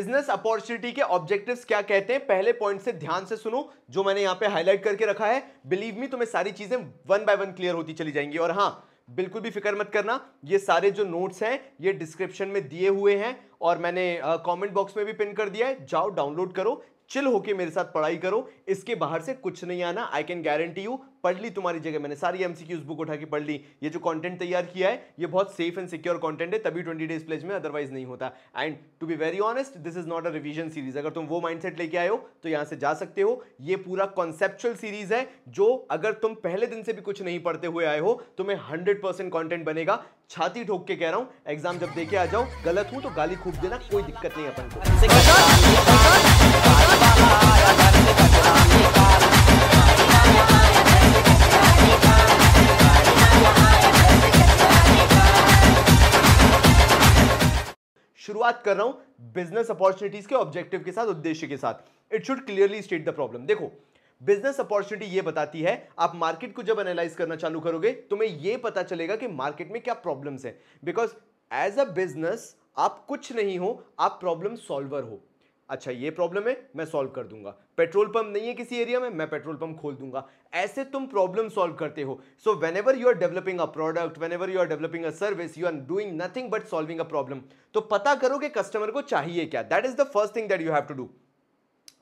Business opportunity के objectives क्या कहते हैं पहले पॉइंट से ध्यान से सुनो जो मैंने यहाँ पे हाईलाइट करके रखा है बिलीव मी तुम्हें सारी चीजें वन बाय वन क्लियर होती चली जाएंगी और हाँ बिल्कुल भी फिक्र मत करना ये सारे जो नोट्स हैं ये डिस्क्रिप्शन में दिए हुए हैं और मैंने कमेंट बॉक्स में भी पिन कर दिया है जाओ डाउनलोड करो चिल होके मेरे साथ पढ़ाई करो इसके बाहर से कुछ नहीं आना आई कैन गारंटी यू पढ़ ली तुम्हारी जगह मैंने सारी की उस बुक उठा के पढ़ ली ये जो कंटेंट तैयार किया है ये बहुत सेफ एंड सिक्योर कंटेंट है तभी ट्वेंटी डेज प्लेज में अदरवाइज नहीं होता and to be very honest this is not a revision series अगर तुम वो माइंड लेके आए हो तो यहां से जा सकते हो ये पूरा कॉन्सेप्चुअल सीरीज है जो अगर तुम पहले दिन से भी कुछ नहीं पढ़ते हुए आए हो तुम्हें हंड्रेड परसेंट कॉन्टेंट बनेगा छाती ठोक के कह रहा हूं एग्जाम जब देके आ जाओ गलत हूं तो गाली खूब देना कोई दिक्कत नहीं अपन को बात कर रहा हूं बिजनेस अपॉर्चुनिटीज के ऑब्जेक्टिव के साथ उद्देश्य के साथ it should clearly state the problem देखो बिजनेस अपॉर्चुनिटी ये बताती है आप मार्केट को जब एनालाइज करना चालू करोगे तुम्हें ये पता चलेगा कि मार्केट में क्या प्रॉब्लम्स हैं बिकॉज एज अ बिजनेस आप कुछ नहीं हो आप प्रॉब्लम सॉल्वर हो अच्छा ये प्रॉब्लम है मैं सॉल्व कर दूंगा पेट्रोल पंप नहीं है किसी एरिया में मैं पेट्रोल पंप खोल दूंगा ऐसे तुम प्रॉब्लम सॉल्व करते हो so whenever you are developing a product whenever you are developing a service you are doing nothing but solving a problem तो पता करो कि कस्टमर को चाहिए क्या that is the first thing that you have to do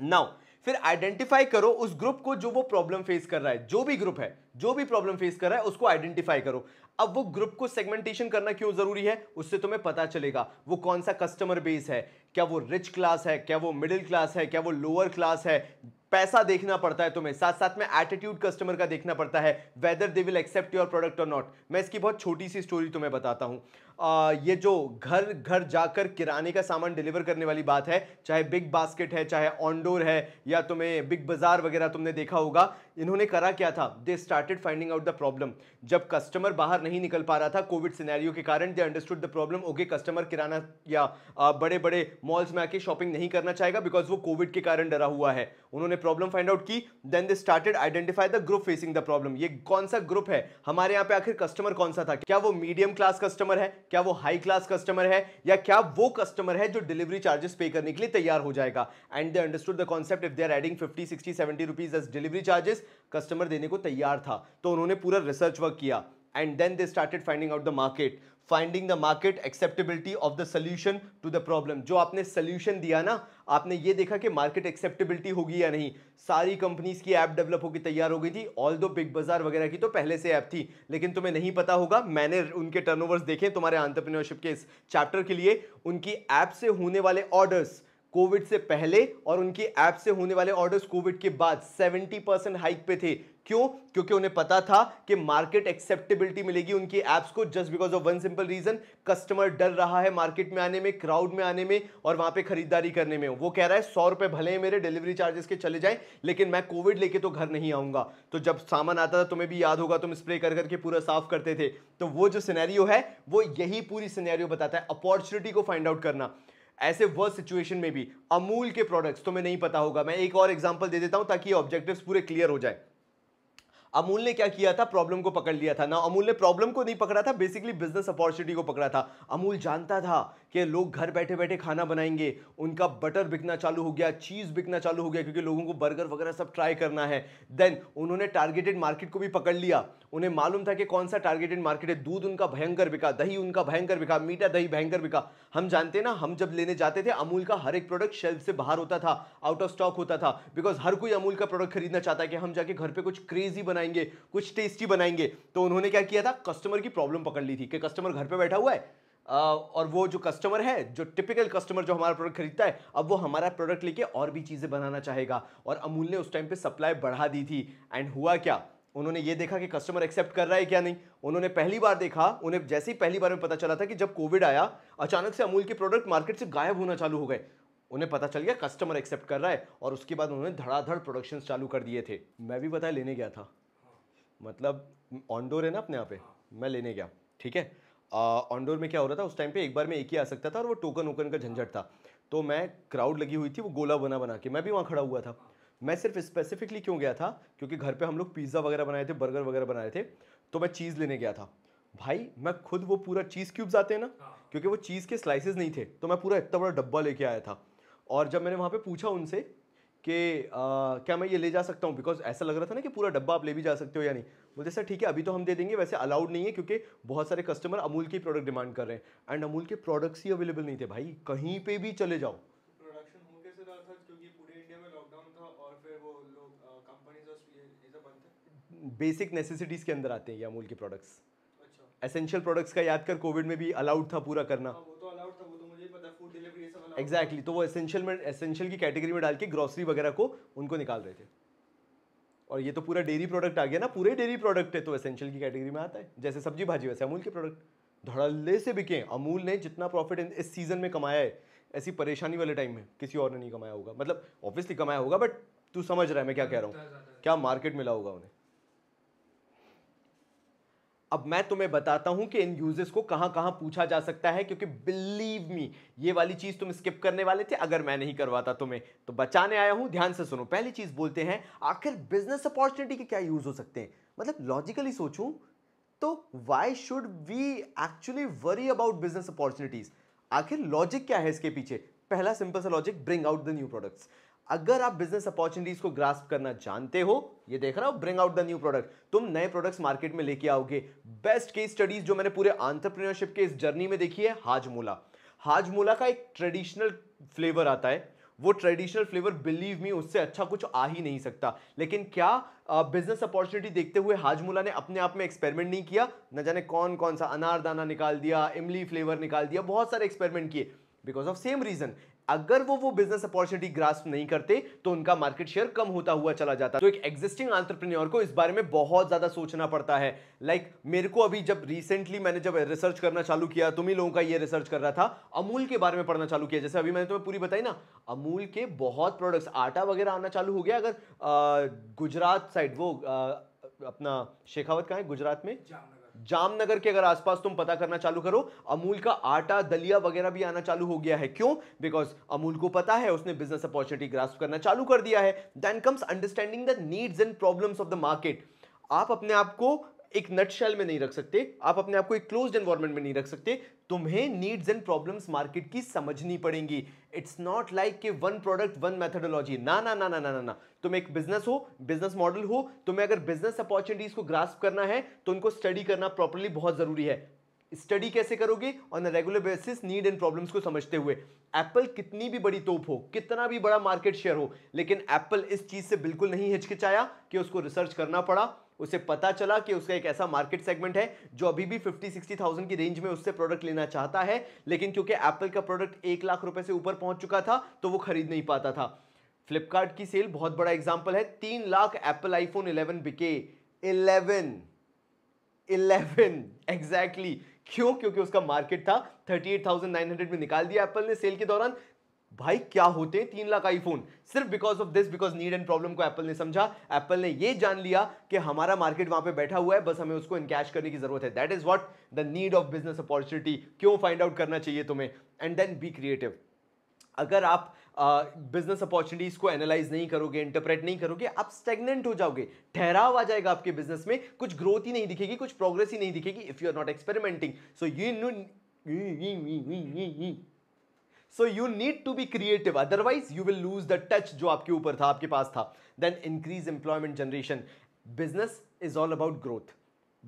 now फिर identify करो उस ग्रुप को जो वो प्रॉब्लम फेस कर रहा है जो भी ग्रुप है जो भी प्रॉब्लम फेस कर रहा है उसको आइडेंटिफाई करो अब वो ग्रुप को सेगमेंटेशन करना क्यों ज़रूरी है उससे तुम्हें पता चलेगा वो कौन सा कस्टमर बेस है क्या वो रिच क्लास है क्या वो मिडिल क्लास है क्या वो लोअर क्लास है पैसा देखना पड़ता है तुम्हें साथ साथ में एटीट्यूड कस्टमर का देखना पड़ता है whether they will accept your product और नॉट मैं इसकी बहुत छोटी सी स्टोरी तुम्हें बताता हूँ आ, ये जो घर घर जाकर किराने का सामान डिलीवर करने वाली बात है चाहे बिग बास्केट है चाहे ऑनडोर है या तुम्हें बिग बाज़ार वगैरह तुमने देखा होगा इन्होंने करा क्या था they started finding out the problem जब कस्टमर बाहर नहीं निकल पा रहा था कोविड सिनेरियो के कारण they understood the problem okay customer kirana या बड़े बड़े मॉल्स में आके शॉपिंग नहीं करना चाहेगा बिकॉज वो कोविड के कारण डरा हुआ है उन्होंने प्रॉब्लम फाइंड आउट की then they started identify the group facing the problem ये कौन सा ग्रुप है हमारे यहाँ पे आखिर कस्टमर कौन सा था क्या वो मीडियम क्लास कस्टमर है क्या वो हाई क्लास कस्टमर है या क्या वो कस्टमर है जो डिलीवरी चार्जेस पे करने के लिए तैयार हो जाएगा and they understood the concept if they are adding fifty sixty seventy rupees as delivery charges customer देने को तैयार था तो उन्होंने पूरा रिसर्च वर्क किया and then they started finding out the market finding the market acceptability of the solution to the problem जो आपने सोल्यूशन दिया ना आपने ये देखा कि मार्केट एक्सेप्टेबिलिटी होगी या नहीं सारी कंपनीज की ऐप डेवलप होकर तैयार हो गई थी ऑल दो बिग बाजार वगैरह की तो पहले से ऐप थी लेकिन तुम्हें नहीं पता होगा मैंने उनके टर्नओवर्स देखे तुम्हारे आंट्रप्रनरशिप के इस चैप्टर के लिए उनकी ऐप से होने वाले ऑर्डर्स कोविड से पहले और उनकी ऐप से होने वाले ऑर्डर्स कोविड के बाद 70 परसेंट हाइक पे थे क्यों क्योंकि उन्हें पता था कि मार्केट एक्सेप्टेबिलिटी मिलेगी उनकी एप्स को just because of one simple reason customer डर रहा है मार्केट में आने में क्राउड में आने में और वहां पे खरीदारी करने में वो कह रहा है सौ रुपए भले ही मेरे डिलीवरी चार्जेस के चले जाएं लेकिन मैं कोविड लेके तो घर नहीं आऊंगा तो जब सामान आता था तुम्हें भी याद होगा तुम स्प्रे कर करके पूरा साफ करते थे तो वो जो सिनेरियो है वो यही पूरी सिनेरियो बताता है अपॉर्चुनिटी को फाइंड आउट करना ऐसे वर्स सिचुएशन में भी अमूल के प्रोडक्ट्स तुम्हें नहीं पता होगा मैं एक और एग्जाम्पल दे देता हूं ताकि ऑब्जेक्टिव पूरे क्लियर हो जाए अमूल ने क्या किया था प्रॉब्लम को पकड़ लिया था ना अमूल ने प्रॉब्लम को नहीं पकड़ा था बेसिकली बिजनेस अपॉर्चुनिटी को पकड़ा था अमूल जानता था कि लोग घर बैठे बैठे खाना बनाएंगे उनका बटर बिकना चालू हो गया चीज़ बिकना चालू हो गया क्योंकि लोगों को बर्गर वगैरह सब ट्राई करना है देन उन्होंने टारगेटेड मार्केट को भी पकड़ लिया उन्हें मालूम था कि कौन सा टारगेटेड मार्केट है दूध उनका भयंकर बिका दही उनका भयंकर बिका मीठा दही भयंकर बिका हम जानते ना हम जब लेने जाते थे अमूल का हर एक प्रोडक्ट शेल्फ से बाहर होता था आउट ऑफ स्टॉक होता था बिकॉज हर कोई अमूल का प्रोडक्ट खरीदना चाहता है कि हम जाके घर पर कुछ क्रेजी बनाए बनाएंगे कुछ टेस्टी बनाएंगे तो उन्होंने क्या किया था कस्टमर की प्रॉब्लम पकड़ ली थी कि कस्टमर घर पर बैठा हुआ है और वो जो कस्टमर है जो टिपिकल कस्टमर जो हमारा प्रोडक्ट खरीदता है अब वो हमारा प्रोडक्ट लेके और भी चीज़ें बनाना चाहेगा और अमूल ने उस टाइम पे सप्लाई बढ़ा दी थी एंड हुआ क्या उन्होंने ये देखा कि कस्टमर एक्सेप्ट कर रहा है क्या नहीं उन्होंने पहली बार देखा उन्हें जैसे ही पहली बार में पता चला था कि जब कोविड आया अचानक से अमूल के प्रोडक्ट मार्केट से गायब होना चालू हो गए उन्हें पता चल गया कस्टमर एक्सेप्ट कर रहा है और उसके बाद उन्होंने धड़ाधड़ प्रोडक्शन चालू कर दिए थे मैं भी बताया लेने गया था मतलब ऑनडोर है ना अपने यहाँ पे हाँ। मैं लेने गया ठीक है ऑनडोर में क्या हो रहा था उस टाइम पे एक बार में एक ही आ सकता था और वो टोकन ओकन का झंझट था तो मैं क्राउड लगी हुई थी वो गोला बना बना के मैं भी वहाँ खड़ा हुआ था हाँ। मैं सिर्फ स्पेसिफिकली क्यों गया था क्योंकि घर पे हम लोग पिज़्ज़ा वगैरह बनाए थे बर्गर वगैरह बनाए थे तो मैं चीज़ लेने गया था भाई मैं खुद वो पूरा चीज़ क्यूब्स आते हैं ना हाँ। क्योंकि वो चीज़ के स्लाइसेस नहीं थे तो मैं पूरा इतना बड़ा डब्बा लेके आया था और जब मैंने वहाँ पे पूछा उनसे कि क्या मैं ये ले जा सकता हूँ बिकॉज ऐसा लग रहा था ना कि पूरा डब्बा आप ले भी जा सकते हो या नहीं बोलते सर ठीक है अभी तो हम दे देंगे वैसे अलाउड नहीं है क्योंकि बहुत सारे कस्टमर अमूल के प्रोडक्ट डिमांड कर रहे हैं एंड अमूल के प्रोडक्ट्स ही अवेलेबल नहीं थे भाई कहीं पर भी चले जाओ था बेसिक नेसेसिटीज़ के अंदर आते हैं ये अमूल के प्रोडक्ट्स एसेंशियल प्रोडक्ट्स का याद कर कोविड में भी अलाउड था पूरा करना हाँ, एग्जैक्टली तो वो एसेंशियल में एसेंशियल की कैटेगरी में डाल के ग्रॉसरी वगैरह को उनको निकाल रहे थे और ये तो पूरा डेयरी प्रोडक्ट आ गया ना पूरे डेयरी प्रोडक्ट है तो एसेंशियल की कैटेगरी में आता है जैसे सब्जी भाजी वैसे अमूल के प्रोडक्ट धड़ल्ले से बिके अमूल ने जितना प्रॉफिट इस सीज़न में कमाया है ऐसी परेशानी वाले टाइम में किसी और ने नहीं कमाया होगा मतलब ऑब्वियसली कमाया होगा बट तू समझ रहा है मैं क्या कह रहा हूँ क्या मार्केट मिला होगा उन्हें अब मैं तुम्हें बताता हूं कि इन यूजेस को कहां कहां पूछा जा सकता है क्योंकि बिलीव मी ये वाली चीज तुम स्किप करने वाले थे अगर मैं नहीं करवाता तुम्हें तो बचाने आया हूं ध्यान से सुनो पहली चीज बोलते हैं आखिर बिजनेस अपॉर्चुनिटी के क्या यूज हो सकते हैं मतलब लॉजिकली सोचूं तो why should we actually worry about business opportunities आखिर लॉजिक क्या है इसके पीछे पहला सिंपल सा logic bring out the new products अगर आप बिजनेस अपॉर्चुनिटीज को ग्रास्प करना जानते हो ये देख रहा हो bring out the new product तुम नए प्रोडक्ट्स मार्केट में लेके आओगे बेस्ट केस स्टडीज जो मैंने पूरे आंट्रप्रीनियरशिप के इस जर्नी में देखी है हाजमोला हाजमोला का एक ट्रेडिशनल फ्लेवर आता है वो ट्रेडिशनल फ्लेवर बिलीव मी उससे अच्छा कुछ आ ही नहीं सकता लेकिन क्या बिजनेस अपॉर्चुनिटी देखते हुए हाजमूला ने अपने आप में एक्सपेरिमेंट नहीं किया न जाने कौन कौन सा अनारदाना निकाल दिया इमली फ्लेवर निकाल दिया बहुत सारे एक्सपेरिमेंट किए बिकॉज ऑफ सेम रीजन अगर वो वो बिजनेस अपॉर्चुनिटी ग्रास्प नहीं करते तो उनका मार्केट शेयर कम होता हुआ चला जाता तो एक एग्जिस्टिंग आंट्रप्रन्योर को इस बारे में बहुत ज़्यादा सोचना पड़ता है लाइक like, मेरे को अभी जब रिसेंटली मैंने जब रिसर्च करना चालू किया तुम ही लोगों का ये रिसर्च कर रहा था अमूल के बारे में पढ़ना चालू किया जैसे अभी मैंने तुम्हें पूरी बताई ना अमूल के बहुत प्रोडक्ट्स आटा वगैरह आना चालू हो गया अगर गुजरात साइड वो अपना शेखावत कहाँ है गुजरात में जामनगर के अगर आसपास तुम पता करना चालू करो अमूल का आटा दलिया वगैरह भी आना चालू हो गया है क्यों बिकॉज अमूल को पता है उसने बिजनेस अपॉर्चुनिटी ग्रास्प करना चालू कर दिया है then comes understanding the needs and problems of the market आप अपने आप को एक नटशेल में नहीं रख सकते आप अपने आप को एक क्लोज एनवायरमेंट में नहीं रख सकते तुम्हें नीड्स एंड प्रॉब्लम्स मार्केट की समझनी पड़ेंगी इट्स नॉट लाइक के वन प्रोडक्ट वन मेथडोलॉजी ना ना ना ना ना ना ना तुम एक बिजनेस हो बिजनेस मॉडल हो तुम्हें अगर बिजनेस अपॉर्चुनिटीज को ग्रास्प करना है तो उनको स्टडी करना प्रॉपरली बहुत जरूरी है स्टडी कैसे करोगे on regular basis need and problems को समझते हुए एप्पल कितनी भी बड़ी तोप हो कितना भी बड़ा मार्केट शेयर हो लेकिन एप्पल इस चीज़ से बिल्कुल नहीं हिचकिचाया कि उसको रिसर्च करना पड़ा उसे पता चला कि उसका एक ऐसा मार्केट सेगमेंट है जो अभी भी फिफ्टी सिक्सटी थाउजेंड की रेंज में उससे प्रोडक्ट लेना चाहता है लेकिन क्योंकि एप्पल का प्रोडक्ट एक लाख रुपए से ऊपर पहुंच चुका था तो वो खरीद नहीं पाता था फ्लिपकार्ट की सेल बहुत बड़ा एग्जाम्पल है तीन लाख एप्पल आईफोन इलेवन बिके इलेवन इलेवन एग्जैक्टली क्यों क्योंकि उसका मार्केट था 38,900 में निकाल दिया एप्पल ने सेल के दौरान भाई क्या होते हैं तीन लाख आईफोन सिर्फ because of this because need and problem को एप्पल ने समझा एप्पल ने ये जान लिया कि हमारा मार्केट वहां पे बैठा हुआ है बस हमें उसको इनकैश करने की जरूरत है that is what the need of business opportunity क्यों फाइंड आउट करना चाहिए तुम्हें एंड देन बी क्रिएटिव अगर आप बिजनेस uh, अपॉर्चुनिटीज़ को एनालाइज नहीं करोगे इंटरप्रेट नहीं करोगे आप स्टेगनेंट हो जाओगे ठहराव आ जाएगा आपके बिजनेस में कुछ ग्रोथ ही नहीं दिखेगी कुछ प्रोग्रेस ही नहीं दिखेगी if you are not experimenting so you so you need to be creative otherwise you will lose the touch जो आपके ऊपर था आपके पास था then increase employment generation business is all about growth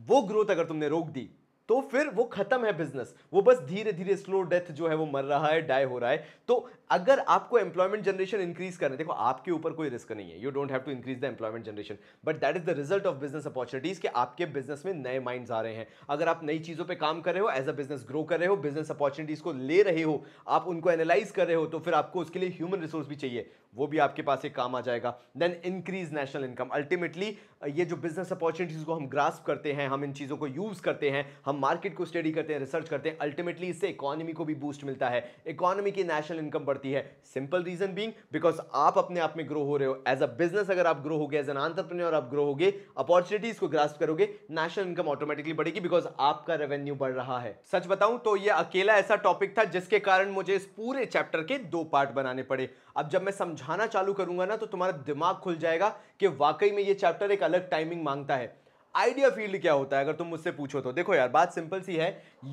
वो ग्रोथ अगर तुमने रोक दी तो फिर वो खत्म है बिजनेस वो बस धीरे धीरे स्लो डेथ जो है वो मर रहा है डाई हो रहा है तो अगर आपको एम्प्लॉयमेंट जनरेशन इंक्रीज करना है देखो आपके ऊपर कोई रिस्क नहीं है you don't have to increase the employment generation but that is the result of business opportunities के आपके बिजनेस में नए माइंड आ रहे हैं अगर आप नई चीज़ों पर काम कर रहे हो एज अ बिजनेस ग्रो कर रहे हो बिजनेस अपॉर्चुनिटीज को ले रहे हो आप उनको एनालाइज कर रहे हो तो फिर आपको उसके लिए ह्यूमन रिसोर्स भी चाहिए वो भी आपके पास एक काम आ जाएगा then increase national income ultimately ये जो बिजनेस अपॉर्चुनिटीज़ को हम ग्रास्प करते हैं हम इन चीज़ों को यूज़ करते हैं हम मार्केट को स्टडी करते हैं रिसर्च करते हैं अल्टीमेटली इससे इकोनॉमी को भी बूस्ट मिलता है इकोनॉमी की नेशनल इनकम बढ़ती है सिंपल रीजन बींग बिकॉज आप अपने आप में ग्रो हो रहे हो एज अ बिजनेस अगर आप ग्रो हो गए एज एन आंट्रप्रन्योर आप ग्रो हो गए अपॉर्चुनिटीज़ को ग्रास्प करोगे नेशनल इनकम ऑटोमेटिकली बढ़ेगी बिकॉज आपका रेवेन्यू बढ़ रहा है सच बताऊं तो ये अकेला ऐसा टॉपिक था जिसके कारण मुझे इस पूरे चैप्टर के दो पार्ट बनाने पड़े अब जब मैं समझा समझाना चालू करूंगा ना तो तुम्हारा दिमाग खुल जाएगा कि वाकई में ये चैप्टर एक अलग टाइमिंग मांगता है आइडिया फील्ड क्या होता है अगर तुम मुझसे पूछो तो देखो यार बात सिंपल सी है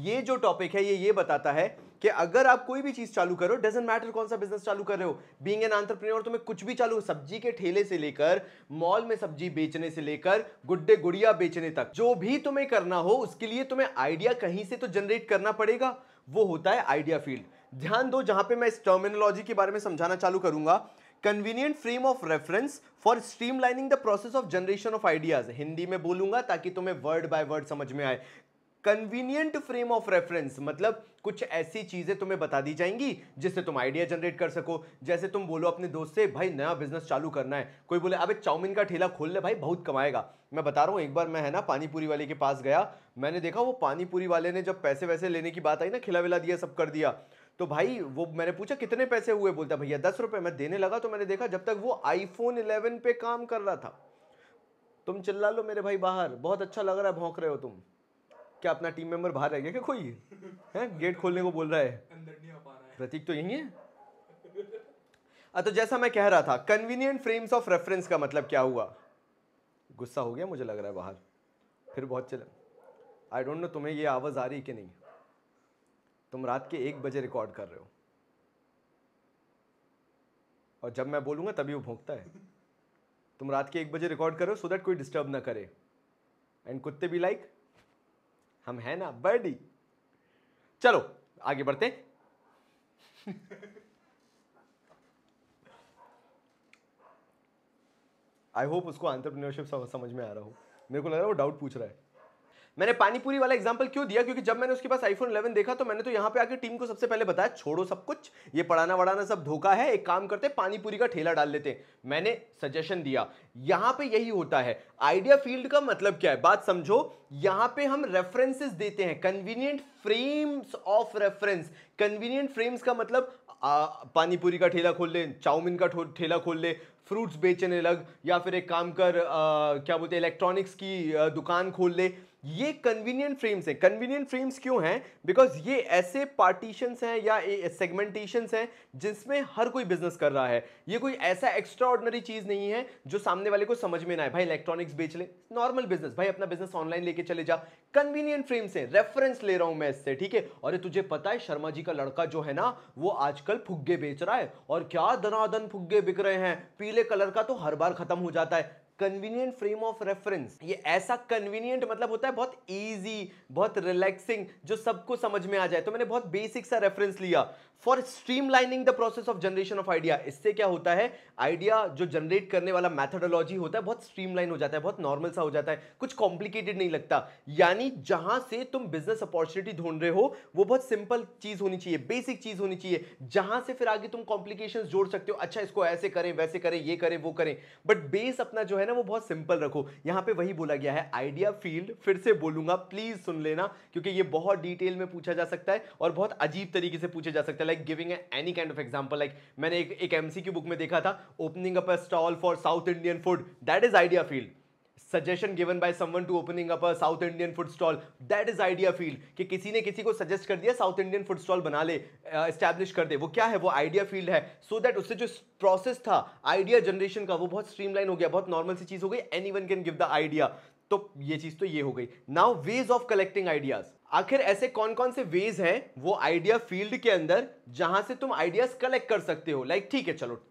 ये जो टॉपिक है ये ये बताता है कि अगर आप कोई भी चीज़ चालू करो डजेंट मैटर कौन सा बिजनेस चालू कर रहे हो बीइंग एन आंट्रप्रेन्योर तुम्हें कुछ भी चालू सब्जी के ठेले से लेकर मॉल में सब्जी बेचने से लेकर गुड्डे गुड़िया बेचने तक जो भी तुम्हें करना हो उसके लिए तुम्हें आइडिया कहीं से तो जनरेट करना पड़ेगा वो होता है आइडिया फील्ड ध्यान दो जहां पे मैं इस टर्मिनोलॉजी के बारे में समझाना चालू करूंगा convenient frame of reference for streamlining the process of generation of ideas Hindi में बोलूंगा ताकि तुम्हें वर्ड बाय वर्ड समझ में आए कन्वीनियंट फ्रेम ऑफ रेफरेंस मतलब कुछ ऐसी चीज़ें तुम्हें बता दी जाएंगी जिससे तुम आइडिया जनरेट कर सको जैसे तुम बोलो अपने दोस्त से भाई नया बिजनेस चालू करना है कोई बोले अबे चाउमिन का ठेला खोल ले भाई बहुत कमाएगा मैं बता रहा हूँ एक बार मैं है ना पानीपुरी वाले के पास गया मैंने देखा वो पानीपुरी वाले ने जब पैसे वैसे लेने की बात आई ना खिला विला दिया सब कर दिया तो भाई वो मैंने पूछा कितने पैसे हुए बोलता भैया दस रुपये मैं देने लगा तो मैंने देखा जब तक वो आईफोन इलेवन पे काम कर रहा था तुम चिल्ला लो मेरे भाई बाहर बहुत अच्छा लग रहा है भौंक रहे हो तुम क्या अपना टीम मेंबर बाहर रह गया क्या कोई है गेट खोलने को बोल रहा है प्रतीक तो यही है हाँ, तो जैसा मैं कह रहा था कन्वीनियंट फ्रेम्स ऑफ रेफरेंस का मतलब क्या हुआ गुस्सा हो गया मुझे लग रहा है बाहर फिर बहुत चले आई डोंट नो तुम्हें ये आवाज़ आ रही कि नहीं तुम रात के एक बजे रिकॉर्ड कर रहे हो और जब मैं बोलूंगा तभी वो भोंकता है तुम रात के एक बजे रिकॉर्ड करो सो दैट कोई डिस्टर्ब ना करे एंड कुत्ते भी लाइक हम हैं ना बर्डी चलो आगे बढ़ते आई होप उसको आंट्रप्रनरशिप समझ में आ रहा हो मेरे को लग रहा है वो डाउट पूछ रहा है मैंने पानीपुरी वाला एग्जाम्पल क्यों दिया क्योंकि जब मैंने उसके पास आईफोन इलेवन देखा तो मैंने तो यहाँ पे आके टीम को सबसे पहले बताया छोड़ो सब कुछ ये पढ़ाना वढ़ाना सब धोखा है एक काम करते पानीपुरी का ठेला डाल लेते मैंने सजेशन दिया यहाँ पे यही होता है आइडिया फील्ड का मतलब क्या है बात समझो यहाँ पे हम रेफरेंसेस देते हैं convenient frames of reference convenient frames का मतलब पानीपुरी का ठेला खोल ले चाउमिन का ठेला खोल ले फ्रूट्स बेचने लग या फिर एक काम कर आ, क्या बोलते हैं इलेक्ट्रॉनिक्स की आ, दुकान खोल ले ये कन्वीनियंट फ्रेम्स हैं कन्वीनियंट फ्रेम्स क्यों हैं बिकॉज ये ऐसे पार्टीशंस हैं या सेगमेंटेशंस हैं जिसमें हर कोई बिजनेस कर रहा है ये कोई ऐसा एक्स्ट्रा ऑर्डनरी चीज़ नहीं है जो सामने वाले को समझ में ना आए भाई इलेक्ट्रॉनिक्स बेच ले नॉर्मल बिजनेस भाई अपना बिजनेस ऑनलाइन लेके चले जा कन्वीनियंट फ्रेम्स हैं रेफरेंस ले रहा हूँ मैं इससे ठीक है और तुझे पता है शर्मा जी का लड़का जो है ना वो आजकल फुग्गे बेच रहा है और क्या धनाधन फुग्गे बिक रहे हैं पीले कलर का तो हर बार खत्म हो जाता है कन्वीनियंट फ्रेम ऑफ रेफरेंस ये ऐसा कन्वीनियंट मतलब होता है बहुत ईजी बहुत रिलैक्सिंग जो सबको समझ में आ जाए तो मैंने बहुत बेसिक सा रेफरेंस लिया for streamlining the process of generation of idea इससे क्या होता है आइडिया जो जनरेट करने वाला मैथडोलॉजी होता है बहुत स्ट्रीमलाइन हो जाता है बहुत नॉर्मल सा हो जाता है कुछ कॉम्प्लिकेटेड नहीं लगता यानी जहां से तुम बिजनेस अपॉर्चुनिटी ढूंढ रहे हो वो बहुत सिंपल चीज होनी चाहिए बेसिक चीज होनी चाहिए जहां से फिर आगे तुम कॉम्प्लिकेशन जोड़ सकते हो अच्छा इसको ऐसे करें वैसे करें ये करें वो करें बट बेस अपना जो है ना ना वो बहुत सिंपल रखो यहाँ पे वही बोला गया है आइडिया फील्ड फिर से बोलूंगा प्लीज सुन लेना क्योंकि ये बहुत डिटेल में पूछा जा सकता है और बहुत अजीब तरीके से पूछा जा सकता है like giving any kind of example like मैंने एक एमसी की बुक में देखा था opening up a stall for South Indian food that is idea field suggestion given by someone to opening up a South Indian food stall that is idea field कि किसी ने किसी को सजेस्ट कर दिया साउथ इंडियन फूड स्टॉल बना ले establish uh, कर दे वो क्या है वो आइडिया फील्ड है सो so दैट उससे जो प्रोसेस था आइडिया जनरेशन का वो बहुत स्ट्रीमलाइन हो गया बहुत नॉर्मल सी चीज़ हो गई anyone can give the idea तो ये चीज़ तो ये हो गई now ways of collecting ideas आखिर ऐसे कौन कौन से वेज हैं वो आइडिया फील्ड के अंदर जहां से तुम आइडियाज कलेक्ट कर सकते हो लाइक like, ठीक है चलो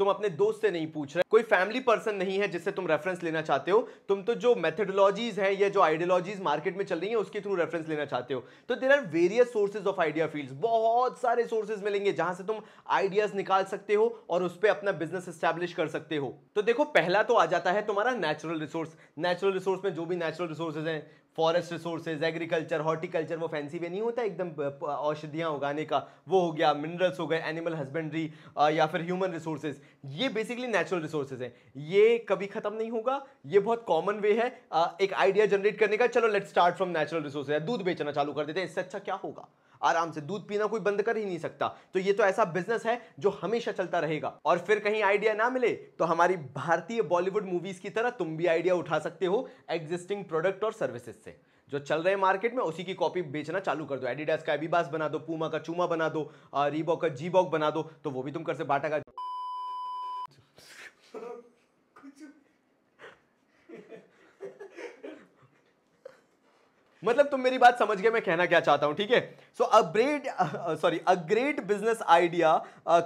तुम अपने दोस्त से नहीं पूछ रहे कोई फैमिली पर्सन नहीं है जिससे तुम रेफरेंस लेना चाहते हो तुम तो जो मेथडोलॉजीज हैं या जो आइडियोलॉजीज मार्केट में चल रही है उसके थ्रू रेफरेंस लेना चाहते हो तो there are various sources of idea field बहुत सारे सोर्सेज मिलेंगे जहां से तुम आइडियाज निकाल सकते हो और उस पर अपना बिजनेस स्टैब्लिश कर सकते हो तो देखो पहला तो आ जाता है तुम्हारा नेचुरल रिसोर्स नेचुरल रिसोर्स में जो भी नेचुरल रिसोर्सेज हैं फॉरेस्ट रिसोर्सेज एग्रीकल्चर हॉर्टिकल्चर वो फैंसी वे नहीं होता एकदम औषधियाँ उगाने का वो हो गया मिनरल्स हो गए एनिमल हस्बेंड्री या फिर ह्यूमन रिसोर्सेज ये बेसिकली नेचुरल रिसोर्सेज हैं ये कभी ख़त्म नहीं होगा ये बहुत कॉमन वे है एक आइडिया जनरेट करने का चलो let start from natural resources दूध बेचना चालू कर देते हैं इससे अच्छा क्या होगा आराम से दूध पीना कोई बंद कर ही नहीं सकता तो ये तो ऐसा बिजनेस है जो हमेशा चलता रहेगा और फिर कहीं आइडिया ना मिले तो हमारी भारतीय बॉलीवुड मूवीज की तरह तुम भी आइडिया उठा सकते हो एग्जिस्टिंग प्रोडक्ट और सर्विसेज से जो चल रहे मार्केट में उसी की कॉपी बेचना चालू कर दो एडिडास का एबीबास बना दो पूमा का चूमा बना दो रीबॉक का जीबॉक बना दो तो वो भी तुम कर से बाटा का मतलब तुम मेरी बात समझ गए मैं कहना क्या चाहता हूं ठीक है so a great sorry a great business idea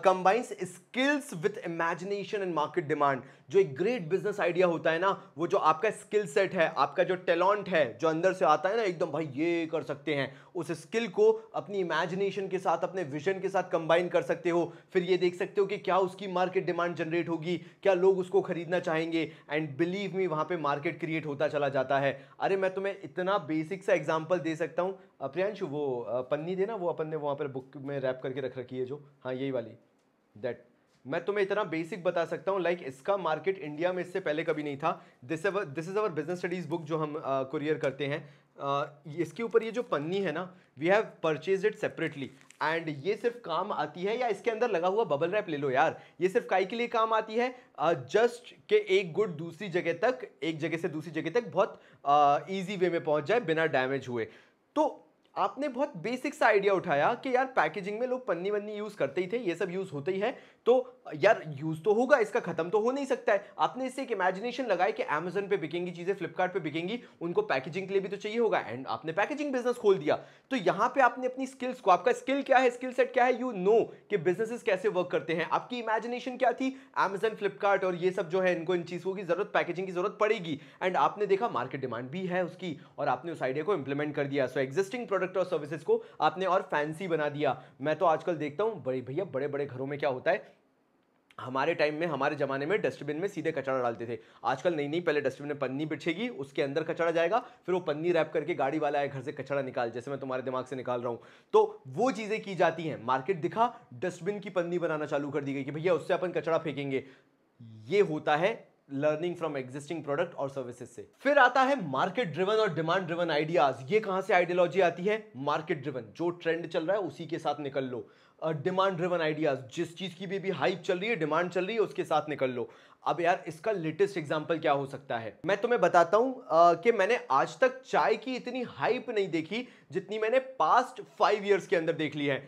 combines skills with imagination and market demand जो एक ग्रेट बिजनेस आइडिया होता है ना वो जो आपका स्किल सेट है आपका जो टैलेंट है जो अंदर से आता है ना एकदम भाई ये कर सकते हैं उस स्किल को अपनी इमेजिनेशन के साथ अपने विजन के साथ कंबाइन कर सकते हो फिर ये देख सकते हो कि क्या उसकी मार्केट डिमांड जनरेट होगी क्या लोग उसको खरीदना चाहेंगे एंड बिलीव मी वहाँ पर मार्केट क्रिएट होता चला जाता है अरे मैं तुम्हें इतना बेसिक सा एग्जाम्पल दे सकता हूँ प्रियांशु वो पन्नी देना वो अपन ने वहाँ पर बुक में रैप करके रख रखी है जो हाँ यही वाली दैट मैं तुम्हें इतना बेसिक बता सकता हूँ लाइक इसका मार्केट इंडिया में इससे पहले कभी नहीं था this this is our business studies book जो हम कुरियर uh, करते हैं uh, इसके ऊपर ये जो पन्नी है ना we have purchase it separately and ये सिर्फ काम आती है या इसके अंदर लगा हुआ बबल रैप ले लो यार ये सिर्फ काई के लिए काम आती है जस्ट uh, के एक गुड दूसरी जगह तक एक जगह से दूसरी जगह तक बहुत ईजी uh, वे में पहुँच जाए बिना डैमेज हुए तो आपने बहुत बेसिक सा आइडिया उठाया कि यार पैकेजिंग में लोग पन्नी वन्नी यूज़ करते ही थे ये सब यूज़ होते ही है तो यार यूज़ तो होगा इसका ख़त्म तो हो नहीं सकता है आपने इससे एक इमेजिनेशन लगाई कि अमेजन पे बिकेंगी चीज़ें फ्लिपकार्ट पे बिकेंगी उनको पैकेजिंग के लिए भी तो चाहिए होगा एंड आपने पैकेजिंग बिजनेस खोल दिया तो यहाँ पे आपने अपनी स्किल्स को आपका स्किल क्या है स्किल सेट क्या है यू नो कि बिजनेसेस कैसे वर्क करते हैं आपकी इमेजिनेशन क्या थी अमेजन फ्लिपकार्ट और ये सब जो है इनको इन चीज़ों की ज़रूरत पैकेजिंग की ज़रूरत पड़ेगी एंड आपने देखा मार्केट डिमांड भी है उसकी और आपने उस आइडिया को इंप्लीमेंट कर दिया सो एग्जिस्टिंग प्रोडक्ट और सर्विसेज को आपने और फैंसी बना दिया मैं तो आजकल देखता हूँ बड़े भैया बड़े बड़े घरों में क्या होता है हमारे टाइम में हमारे ज़माने में डस्टबिन में सीधे कचरा डालते थे आजकल नहीं नहीं पहले डस्टबिन में पन्नी बिछेगी उसके अंदर कचरा जाएगा फिर वो पन्नी रैप करके गाड़ी वाला है घर से कचरा निकाल जैसे मैं तुम्हारे दिमाग से निकाल रहा हूँ तो वो चीज़ें की जाती हैं मार्केट दिखा डस्टबिन की पन्नी बनाना चालू कर दी गई कि भैया उससे अपन कचरा फेंकेंगे ये होता है लर्निंग फ्रॉम एग्जिस्टिंग प्रोडक्ट और सर्विसेज से फिर आता है मार्केट ड्रिवन और डिमांड ड्रिवन आइडियाज ये कहां से आइडियोलॉजी आती है मार्केट ड्रिवन जो ट्रेंड चल रहा है उसी के साथ निकल लो डिमांड ड्रिवन आइडियाज जिस चीज़ की भी अभी हाइप चल रही है डिमांड चल रही है उसके साथ निकल लो अब यार इसका लेटेस्ट एग्जाम्पल क्या हो सकता है मैं तुम्हें बताता हूँ कि मैंने आज तक चाय की इतनी हाइप नहीं देखी जितनी मैंने पास्ट फाइव ईयर्स के अंदर देख ली है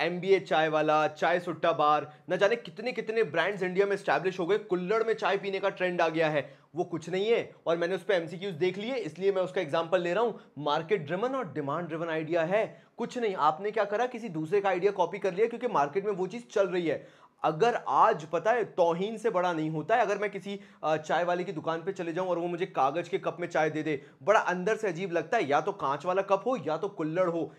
एम बी ए चाय वाला चाय सुट्टा बार न जाने कितने कितने ब्रांड्स इंडिया में स्टैब्लिश हो गए कुल्लड़ में चाय पीने का ट्रेंड आ गया है वो कुछ नहीं है और मैंने उस पर एमसीक्यूज देख लिए इसलिए मैं उसका एग्जाम्पल ले रहा हूँ मार्केट ड्रिवन और डिमांड ड्रिवन आइडिया है कुछ नहीं आपने क्या करा किसी दूसरे का आइडिया कॉपी कर लिया क्योंकि मार्केट में वो चीज़ चल रही है अगर आज पता है तोहिन से बड़ा नहीं होता है अगर मैं किसी चाय वाले की दुकान पे चले जाऊं और वो मुझे कागज़ के कप में चाय दे दे बड़ा अंदर से अजीब लगता है या तो कांच वाला कप हो या तो कुल्लड़ हो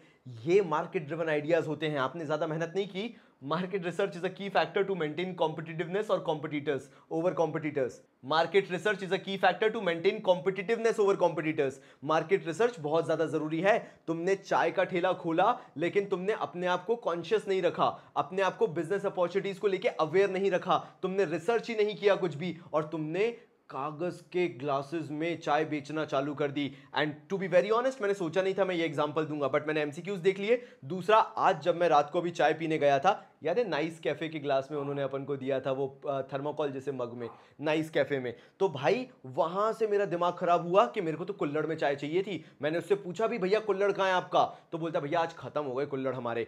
ये मार्केट ड्रिवन आइडियाज होते हैं आपने ज्यादा मेहनत नहीं की market research is a key factor to maintain competitiveness और competitors over competitors market research is a key factor to maintain competitiveness over competitors market research बहुत ज्यादा जरूरी है तुमने चाय का ठेला खोला लेकिन तुमने अपने आप को कॉन्शियस नहीं रखा अपने आप को बिजनेस अपॉर्चुनिटीज को लेकर अवेयर नहीं रखा तुमने रिसर्च ही नहीं किया कुछ भी और तुमने कागज़ के ग्लासेस में चाय बेचना चालू कर दी and to be very honest मैंने सोचा नहीं था मैं ये एग्जांपल दूंगा बट मैंने एमसीक्यूज देख लिए दूसरा आज जब मैं रात को भी चाय पीने गया था याद है नाइस कैफ़े के ग्लास में उन्होंने अपन को दिया था वो थर्माकोल जैसे मग में नाइस कैफ़े में तो भाई वहां से मेरा दिमाग ख़राब हुआ कि मेरे को तो कुल्लड़ में चाय चाहिए थी मैंने उससे पूछा भी भैया कुल्लड़ कहाँ है आपका तो बोलता भैया आज ख़त्म हो गए कुल्लड़ हमारे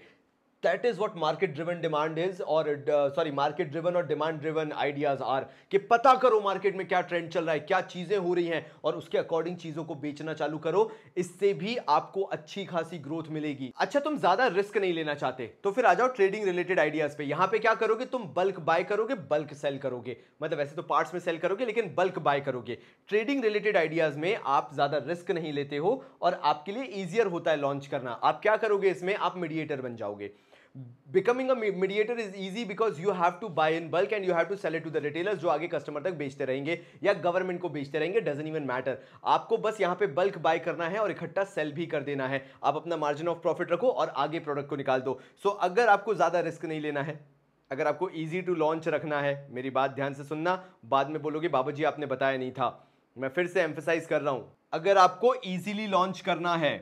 that is what market driven demand is और सॉरी मार्केट ड्रिवन और डिमांड ड्रिवन आइडियाज आर कि पता करो मार्केट में क्या ट्रेंड चल रहा है क्या चीजें हो रही हैं और उसके अकॉर्डिंग चीजों को बेचना चालू करो इससे भी आपको अच्छी खासी ग्रोथ मिलेगी अच्छा तुम ज्यादा रिस्क नहीं लेना चाहते तो फिर आ जाओ ट्रेडिंग रिलेटेड आइडियाज पे यहाँ पे क्या करोगे तुम बल्क बाय करोगे बल्क सेल करोगे मतलब वैसे तो पार्ट्स में सेल करोगे लेकिन बल्क बाय करोगे ट्रेडिंग रिलेटेड आइडियाज में आप ज्यादा रिस्क नहीं लेते हो और आपके लिए ईजियर होता है लॉन्च करना आप क्या करोगे इसमें आप मीडिएटर बन जाओगे becoming a mediator is easy because you have to buy in bulk and you have to sell it to the retailers जो आगे कस्टमर तक बेचते रहेंगे या गवर्नमेंट को बेचते रहेंगे डजन इवन मैटर आपको बस यहाँ पे बल्क बाय करना है और इकट्ठा सेल भी कर देना है आप अपना मार्जिन ऑफ प्रॉफिट रखो और आगे प्रोडक्ट को निकाल दो सो so, अगर आपको ज़्यादा रिस्क नहीं लेना है अगर आपको ईजी टू लॉन्च रखना है मेरी बात ध्यान से सुनना बाद में बोलोगे बाबू जी आपने बताया नहीं था मैं फिर से एम्फोसाइज कर रहा हूँ अगर आपको ईजिली लॉन्च करना है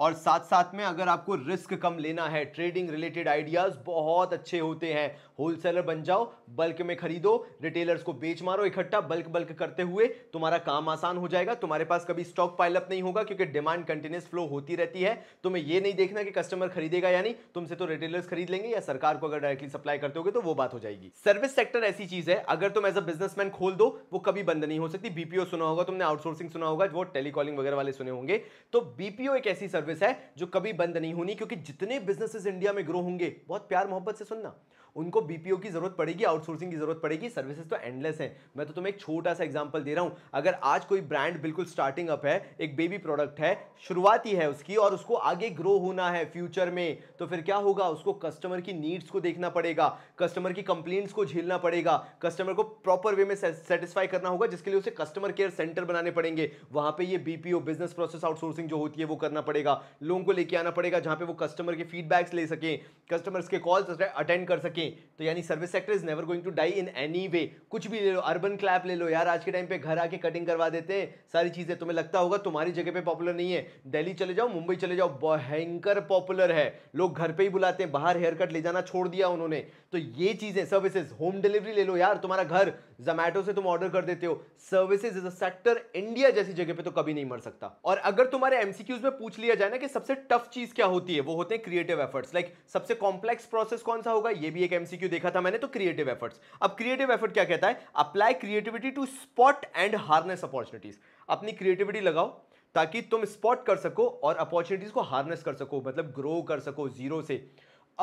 और साथ साथ में अगर आपको रिस्क कम लेना है ट्रेडिंग रिलेटेड आइडियाज बहुत अच्छे होते हैं होलसेलर बन जाओ बल्क में खरीदो रिटेलर्स को बेच मारो इकट्ठा बल्क बल्क करते हुए तुम्हारा काम आसान हो जाएगा तुम्हारे पास कभी स्टॉक पाइलअप नहीं होगा क्योंकि डिमांड कंटिन्यूस फ्लो होती रहती है तुम्हें यह नहीं देखना कि कस्टमर खरीदेगा या नहीं तुमसे तो रिटेलर्स खरीद लेंगे या सरकार को अगर डायरेक्टली सप्लाई करते हो तो वो बात हो जाएगी सर्विस सेक्टर ऐसी चीज है अगर तुम एज अ बिजनेसमैन खोल दो वो कभी बंद नहीं हो सकती बीपीओ सुना होगा तुमने आउटसोर्सिंग सुना होगा वो टेलीकॉलिंग वगैरह वाले सुने होंगे तो बीपीओ एक ऐसी सर्विस सर्विस है जो कभी बंद नहीं होनी क्योंकि जितने बिजनेसेस इंडिया में ग्रो होंगे बहुत प्यार मोहब्बत से सुनना उनको बीपीओ की जरूरत पड़ेगी आउटसोर्सिंग की जरूरत पड़ेगी सर्विसेज तो एंडलेस है मैं तो तुम्हें एक छोटा सा एग्जाम्पल दे रहा हूँ अगर आज कोई ब्रांड बिल्कुल स्टार्टिंग अप है एक बेबी प्रोडक्ट है शुरुआत ही है उसकी और उसको आगे ग्रो होना है फ्यूचर में तो फिर क्या होगा उसको कस्टमर की नीड्स को देखना पड़ेगा कस्टमर की कंप्लेन्ट्स को झेलना पड़ेगा कस्टमर को प्रॉपर वे में सेटिस्फाई करना होगा जिसके लिए उसे कस्टमर केयर सेंटर बनाने पड़ेंगे वहां पर यह बीपीओ बिजनेस प्रोसेस आउटसोर्सिंग जो होती है वो करना पड़ेगा लोगों को लेके आना पड़ेगा जहां पे वो कस्टमर के फीडबैक्स ले सकें कस्टमर्स के कॉल्स अटेंड कर सकें सके तो यानी service sector is never going to die in any way कुछ भी ले लो अर्बन क्लैप ले लो यार आज के टाइम पे घर आके कटिंग करवा देते हैं सारी चीज़ें तुम्हें लगता होगा तुम्हारी जगह पे पॉपुलर नहीं है दिल्ली चले जाओ मुंबई चले जाओ भयंकर पॉपुलर है लोग घर पे ही बुलाते हैं बाहर हेयर कट ले जाना छोड़ दिया उन्होंने तो ये चीज़ें सर्विसेज होम डिलीवरी ले लो यार तुम्हारा घर जोमेटो से तुम ऑर्डर कर देते हो services is a sector India जैसी जगह पे तो कभी नहीं मर सकता और अगर तुम्हारे एमसीक्यूज में पूछ लिया जाए ना कि सबसे टफ चीज़ क्या होती है वो होते हैं क्रिएटिव एफर्ट्स लाइक सबसे कॉम्प्लेक्स प्रोसेस कौन सा होगा ये भी एक एमसीक्यू देखा था मैंने तो क्रिएटिव एफर्ट्स अब क्रिएटिव एफर्ट क्या कहता है apply creativity to spot and harness opportunities अपनी क्रिएटिविटी लगाओ ताकि तुम स्पॉट कर सको और अपॉर्चुनिटीज को हार्नेस कर सको मतलब ग्रो कर सको जीरो से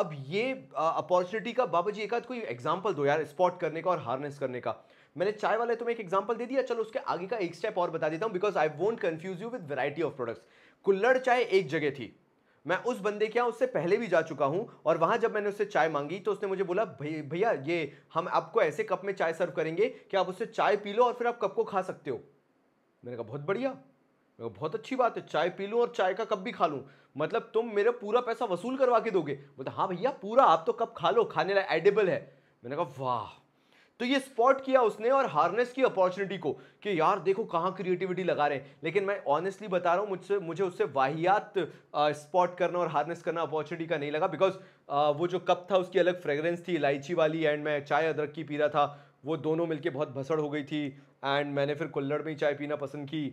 अब ये अपॉर्चुनिटी का बाबा जी एक आध कोई एग्जाम्पल दो यार स्पॉट करने का और हार्नेस करने का मैंने चाय वाले तुम्हें एक एग्जाम्पल दे दिया चलो उसके आगे का एक स्टेप और बता देता हूँ because I won't confuse you with variety of products कुल्लड़ चाय एक जगह थी मैं उस बंदे के यहाँ उससे पहले भी जा चुका हूँ और वहाँ जब मैंने उससे चाय मांगी तो उसने मुझे बोला भैया ये हम आपको ऐसे कप में चाय सर्व करेंगे कि आप उससे चाय पी लो और फिर आप कप को खा सकते हो मैंने कहा बहुत बढ़िया मैंने कहा बहुत अच्छी बात है चाय पी लूँ और चाय का कप भी खा लूँ मतलब तुम मेरा पूरा पैसा वसूल करवा के दोगे बोलते हाँ भैया पूरा आप तो कप खा लो खाने लायक एडेबल है मैंने कहा वाह तो ये स्पॉट किया उसने और हार्नेस की अपॉर्चुनिटी को कि यार देखो कहाँ क्रिएटिविटी लगा रहे हैं लेकिन मैं ऑनेस्टली बता रहा हूँ मुझसे मुझे उससे वाहियात स्पॉट करना और हार्नेस करना अपॉर्चुनिटी का नहीं लगा बिकॉज वो जो कप था उसकी अलग फ्रेगरेंस थी इलायची वाली एंड मैं चाय अदरक की पी रहा था वो दोनों मिलके बहुत भसड़ हो गई थी एंड मैंने फिर कुल्लड़ में ही चाय पीना पसंद की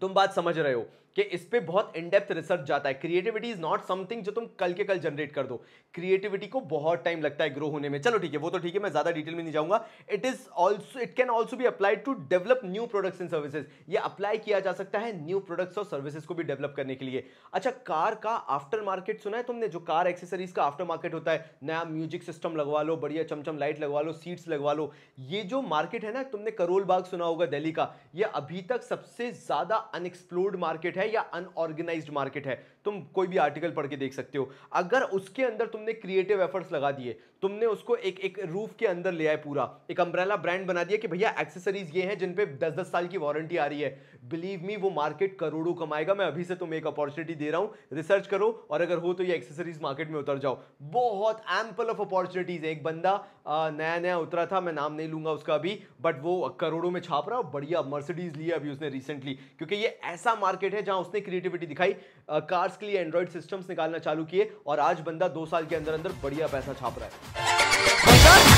तुम बात समझ रहे हो कि इस पर बहुत इनडेप्थ रिसर्च जाता है क्रिएटिविटी इज नॉट समथिंग जो तुम कल के कल जनरेट कर दो क्रिएटिविटी को बहुत टाइम लगता है ग्रो होने में चलो ठीक है वो तो ठीक है मैं ज्यादा डिटेल में नहीं जाऊंगा it is also it can also भी apply to develop new products and services ये अप्लाई किया जा सकता है न्यू प्रोडक्ट्स और सर्विसेज को भी डेवलप करने के लिए अच्छा कार का आफ्टर मार्केट सुना है तुमने जो कार एक्सेसरीज का आफ्टर मार्केट होता है नया म्यूजिक सिस्टम लगवा लो बढ़िया चमचम लाइट लगवा लो सीट्स लगवा लो ये जो मार्केट है ना तुमने करोल बाग सुना होगा दिल्ली का ये अभी तक सबसे ज्यादा अनएक्सप्लोर्ड मार्केट है है या अनऑर्गेनाइज्ड मार्केट है तुम कोई भी आर्टिकल पढ़ के देख सकते हो अगर उसके अंदर तुमने क्रिएटिव एफर्ट्स लगा दिए तुमने उसको एक एक रूफ के अंदर ले आए पूरा एक अम्ब्रेला ब्रांड बना दिया कि भैया एक्सेसरीज ये हैं जिन पे दस दस साल की वारंटी आ रही है बिलीव मी वो मार्केट करोड़ों कमाएगा मैं अभी से तुम्हें एक अपॉर्चुनिटी दे रहा हूँ रिसर्च करो और अगर हो तो ये एक्सेसरीज मार्केट में उतर जाओ बहुत एम्पल ऑफ अपॉर्चुनिटीज है एक बंदा नया नया उतरा था मैं नाम नहीं लूंगा उसका अभी बट वो करोड़ों में छाप रहा और बढ़िया मर्सिडीज लिया अभी उसने रिसेंटली क्योंकि ये ऐसा मार्केट है जहां उसने क्रिएटिविटी दिखाई कार्स के लिए एंड्रॉइड सिस्टम्स निकालना चालू किए और आज बंदा दो साल के अंदर अंदर बढ़िया पैसा छाप रहा है